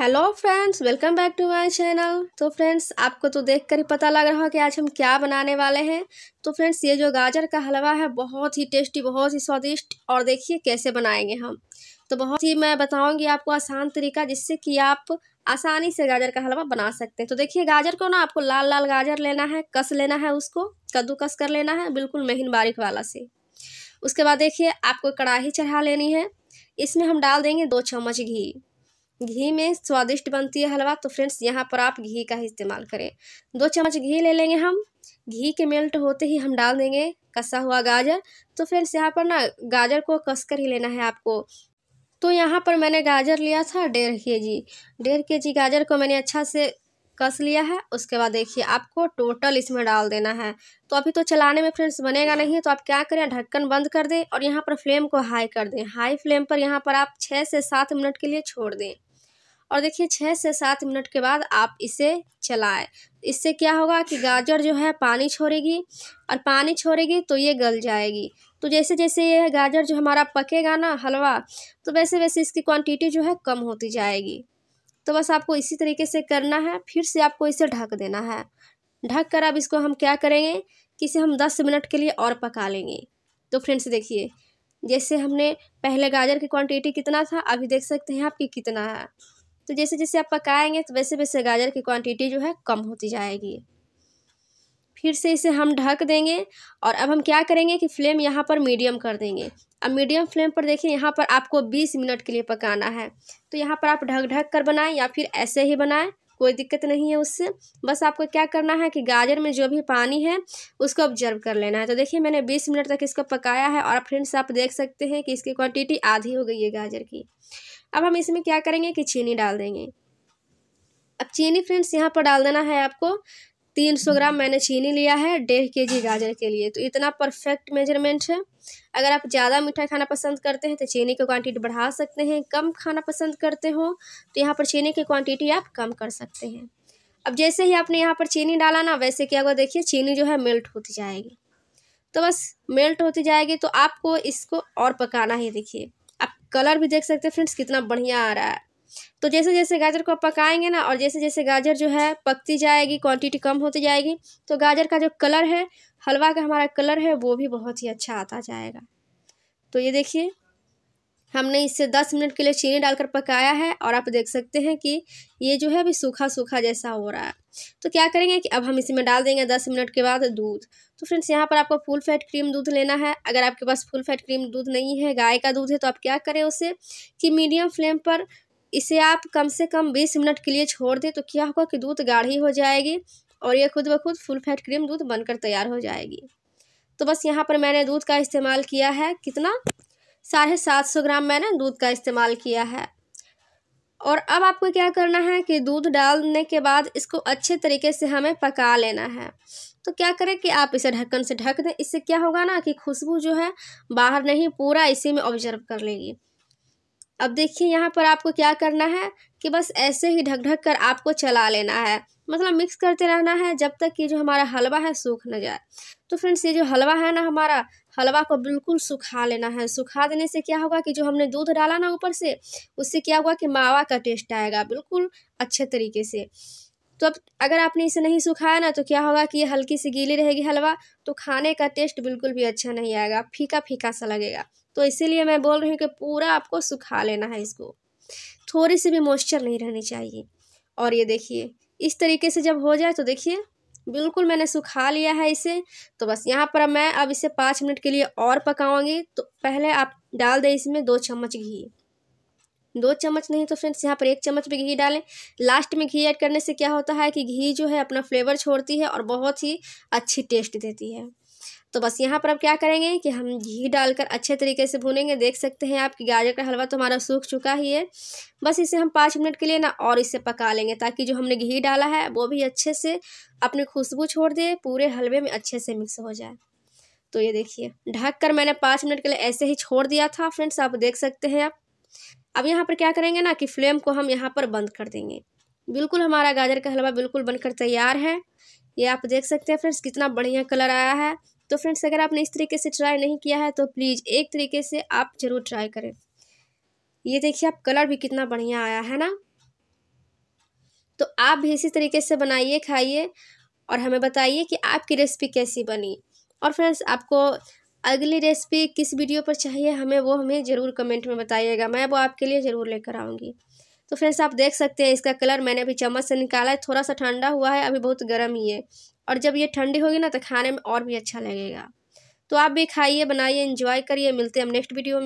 hello friends welcome back to my channel तो friends आपको तो देखकर ही पता लग रहा हो कि आज हम क्या बनाने वाले हैं तो फ्रेंड्स ये जो गाजर का हलवा है बहुत ही टेस्टी बहुत ही स्वादिष्ट और देखिए कैसे बनाएंगे हम तो बहुत ही मैं बताऊंगी आपको आसान तरीका जिससे कि आप आसानी से गाजर का हलवा बना सकते हैं तो देखिए गाजर को ना आपको लाल लाल गाजर लेना है कस लेना है उसको कद्दू कस कर लेना है बिल्कुल महीन बारीक वाला से उसके बाद देखिए आपको कढ़ाही चढ़ा लेनी है इसमें हम डाल देंगे दो चम्मच घी घी में स्वादिष्ट बनती है हलवा तो फ्रेंड्स यहाँ पर आप घी का ही इस्तेमाल करें दो चम्मच घी ले लेंगे हम घी के मेल्ट होते ही हम डाल देंगे कसा हुआ गाजर तो फ्रेंड्स यहाँ पर ना गाजर को कस कर ही लेना है आपको तो यहाँ पर मैंने गाजर लिया था डेढ़ के जी डेढ़ के जी गाजर को मैंने अच्छा से कस लिया है उसके बाद देखिए आपको टोटल इसमें डाल देना है तो अभी तो चलाने में फ्रेंड्स बनेगा नहीं तो आप क्या करें ढक्कन बंद कर दें और यहाँ पर फ्लेम को हाई कर दें हाई फ्लेम पर यहाँ पर आप छः से सात मिनट के लिए छोड़ दें और देखिए छः से सात मिनट के बाद आप इसे चलाएं इससे क्या होगा कि गाजर जो है पानी छोड़ेगी और पानी छोड़ेगी तो ये गल जाएगी तो जैसे जैसे ये गाजर जो हमारा पकेगा ना हलवा तो वैसे वैसे इसकी क्वांटिटी जो है कम होती जाएगी तो बस आपको इसी तरीके से करना है फिर से आपको इसे ढक देना है ढक कर अब इसको हम क्या करेंगे कि इसे हम दस मिनट के लिए और पका लेंगे तो फ्रेंड्स देखिए जैसे हमने पहले गाजर की क्वांटिटी कितना था अभी देख सकते हैं आपकी कितना है तो जैसे जैसे आप पकाएंगे तो वैसे वैसे गाजर की क्वांटिटी जो है कम होती जाएगी फिर से इसे हम ढक देंगे और अब हम क्या करेंगे कि फ्लेम यहाँ पर मीडियम कर देंगे अब मीडियम फ्लेम पर देखिए यहाँ पर आपको 20 मिनट के लिए पकाना है तो यहाँ पर आप ढक ढक कर बनाएं या फिर ऐसे ही बनाएं कोई दिक्कत नहीं है उससे बस आपको क्या करना है कि गाजर में जो भी पानी है उसको ऑब्जर्व कर लेना है तो देखिए मैंने बीस मिनट तक इसको पकाया है और फ्रेंड्स आप देख सकते हैं कि इसकी क्वांटिटी आधी हो गई है गाजर की अब हम इसमें क्या करेंगे कि चीनी डाल देंगे अब चीनी फ्रेंड्स यहाँ पर डाल देना है आपको तीन सौ ग्राम मैंने चीनी लिया है डेढ़ के जी गाजर के लिए तो इतना परफेक्ट मेजरमेंट है अगर आप ज़्यादा मीठा खाना पसंद करते हैं तो चीनी की क्वांटिटी बढ़ा सकते हैं कम खाना पसंद करते हो तो यहाँ पर चीनी की क्वांटिटी आप कम कर सकते हैं अब जैसे ही आपने यहाँ पर चीनी डाला ना वैसे क्या होगा देखिए चीनी जो है मेल्ट होती जाएगी तो बस मेल्ट होती जाएगी तो आपको इसको और पकाना ही देखिए कलर भी देख सकते हैं फ्रेंड्स कितना बढ़िया आ रहा है तो जैसे जैसे गाजर को आप पकाएंगे ना और जैसे जैसे गाजर जो है पकती जाएगी क्वांटिटी कम होती जाएगी तो गाजर का जो कलर है हलवा का हमारा कलर है वो भी बहुत ही अच्छा आता जाएगा तो ये देखिए हमने इसे दस मिनट के लिए चीनी डालकर पकाया है और आप देख सकते हैं कि ये जो है अभी सूखा सूखा जैसा हो रहा है तो क्या करेंगे कि अब हम इसी में डाल देंगे दस मिनट के बाद दूध तो फ्रेंड्स यहाँ पर आपको फुल फैट क्रीम दूध लेना है अगर आपके पास फुल फैट क्रीम दूध नहीं है गाय का दूध है तो आप क्या करें उसे कि मीडियम फ्लेम पर इसे आप कम से कम बीस मिनट के लिए छोड़ दें तो क्या होगा कि दूध गाढ़ी हो जाएगी और ये खुद ब खुद फुल फैट क्रीम दूध बनकर तैयार हो जाएगी तो बस यहाँ पर मैंने दूध का इस्तेमाल किया है कितना साढ़े सात सौ ग्राम मैंने दूध का इस्तेमाल किया है और अब आपको क्या करना है कि दूध डालने के बाद इसको अच्छे तरीके से हमें पका लेना है तो क्या करें कि आप इसे ढक्कन से ढक दें इससे क्या होगा ना कि खुशबू जो है बाहर नहीं पूरा इसी में ऑब्जर्व कर लेगी अब देखिए यहाँ पर आपको क्या करना है कि बस ऐसे ही ढक ढक कर आपको चला लेना है मतलब मिक्स करते रहना है जब तक कि जो हमारा हलवा है सूख न जाए तो फ्रेंड्स ये जो हलवा है ना हमारा हलवा को बिल्कुल सुखा लेना है सुखा देने से क्या होगा कि जो हमने दूध डाला ना ऊपर से उससे क्या होगा कि मावा का टेस्ट आएगा बिल्कुल अच्छे तरीके से तो अब अगर आपने इसे नहीं सुखाया ना तो क्या होगा कि ये हल्की सी गीली रहेगी हलवा तो खाने का टेस्ट बिल्कुल भी अच्छा नहीं आएगा फीका फीका सा लगेगा तो इसीलिए मैं बोल रही हूँ कि पूरा आपको सुखा लेना है इसको थोड़ी सी भी मॉइस्चर नहीं रहनी चाहिए और ये देखिए इस तरीके से जब हो जाए तो देखिए बिल्कुल मैंने सुखा लिया है इसे तो बस यहाँ पर मैं अब इसे पाँच मिनट के लिए और पकाऊंगी तो पहले आप डाल दें इसमें दो चम्मच घी दो चम्मच नहीं तो फ्रेंड्स यहाँ पर एक चम्मच भी घी डालें लास्ट में घी ऐड करने से क्या होता है कि घी जो है अपना फ्लेवर छोड़ती है और बहुत ही अच्छी टेस्ट देती है तो बस यहाँ पर अब क्या करेंगे कि हम घी डालकर अच्छे तरीके से भूनेंगे देख सकते हैं आपकी गाजर का हलवा तो हमारा सूख चुका ही है बस इसे हम पाँच मिनट के लिए ना और इसे पका लेंगे ताकि जो हमने घी डाला है वो भी अच्छे से अपनी खुशबू छोड़ दे पूरे हलवे में अच्छे से मिक्स हो जाए तो ये देखिए ढक कर मैंने पाँच मिनट के लिए ऐसे ही छोड़ दिया था फ्रेंड्स आप देख सकते हैं आप अब यहाँ पर क्या करेंगे ना कि फ्लेम को हम यहाँ पर बंद कर देंगे बिल्कुल हमारा गाजर का हलवा बिल्कुल बनकर तैयार है ये आप देख सकते हैं फ्रेंड्स कितना बढ़िया कलर आया है तो फ्रेंड्स अगर आपने इस तरीके से ट्राई नहीं किया है तो प्लीज़ एक तरीके से आप ज़रूर ट्राई करें ये देखिए आप कलर भी कितना बढ़िया आया है ना तो आप भी इसी तरीके से बनाइए खाइए और हमें बताइए कि आपकी रेसिपी कैसी बनी और फ्रेंड्स आपको अगली रेसिपी किस वीडियो पर चाहिए हमें वो हमें ज़रूर कमेंट में बताइएगा मैं वो आपके लिए ज़रूर लेकर आऊँगी तो फ्रेंड्स आप देख सकते हैं इसका कलर मैंने अभी चम्मच से निकाला है थोड़ा सा ठंडा हुआ है अभी बहुत गर्म ही है और जब ये ठंडी होगी ना तो खाने में और भी अच्छा लगेगा तो आप भी खाइए बनाइए इन्जॉय करिए मिलते हैं हम नेक्स्ट वीडियो में